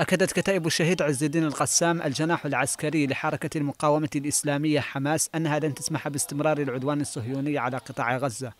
أكدت كتائب الشهيد عز الدين القسام الجناح العسكري لحركة المقاومة الإسلامية حماس أنها لن تسمح باستمرار العدوان الصهيوني على قطاع غزة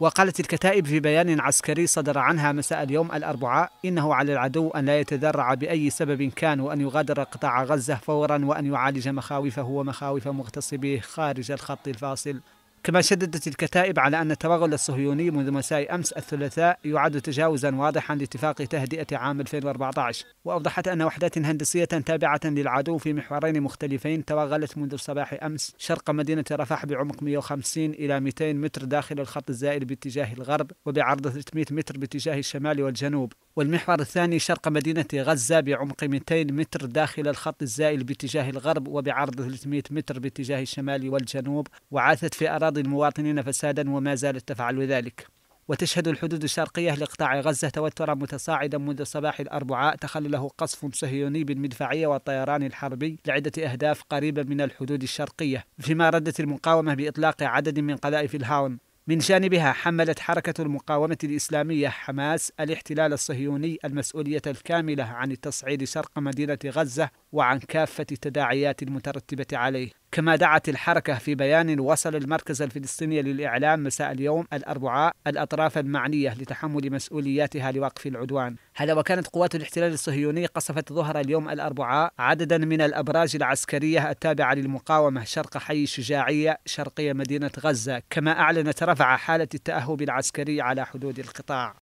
وقالت الكتائب في بيان عسكري صدر عنها مساء اليوم الأربعاء إنه على العدو أن لا يتذرع بأي سبب كان وأن يغادر قطاع غزة فورا وأن يعالج مخاوفه ومخاوف مغتصبيه خارج الخط الفاصل كما شددت الكتائب على أن التوغل الصهيوني منذ مساء أمس الثلاثاء يعد تجاوزا واضحا لاتفاق تهدئة عام 2014 وأوضحت أن وحدات هندسية تابعة للعدو في محورين مختلفين توغلت منذ صباح أمس شرق مدينة رفح بعمق 150 إلى 200 متر داخل الخط الزائد باتجاه الغرب وبعرض 300 متر باتجاه الشمال والجنوب والمحور الثاني شرق مدينة غزة بعمق 200 متر داخل الخط الزائل باتجاه الغرب وبعرض 300 متر باتجاه الشمال والجنوب وعاثت في أراضي المواطنين فسادا وما زالت تفعل ذلك وتشهد الحدود الشرقية لقطاع غزة توترا متصاعدا منذ صباح الأربعاء تخلله قصف صهيوني بالمدفعية والطيران الحربي لعدة أهداف قريبة من الحدود الشرقية فيما ردت المقاومة بإطلاق عدد من قذائف الهاون من جانبها حملت حركة المقاومة الإسلامية حماس الاحتلال الصهيوني المسؤولية الكاملة عن التصعيد شرق مدينة غزة وعن كافة التداعيات المترتبة عليه كما دعت الحركة في بيان وصل المركز الفلسطيني للإعلام مساء اليوم الأربعاء الأطراف المعنية لتحمل مسؤولياتها لوقف العدوان هذا وكانت قوات الاحتلال الصهيوني قصفت ظهر اليوم الأربعاء عددا من الأبراج العسكرية التابعة للمقاومة شرق حي شجاعية شرقية مدينة غزة كما أعلنت رفع حالة التأهب العسكري على حدود القطاع